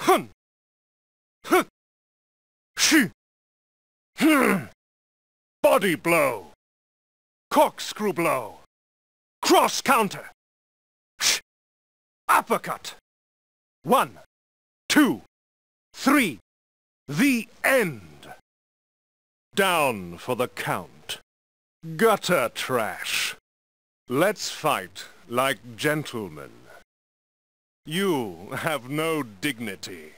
Hm. Hm. Hmm. Body blow, corkscrew blow, cross counter, sh, uppercut. One, two, three, the end. Down for the count. Gutter trash. Let's fight like gentlemen. You have no dignity.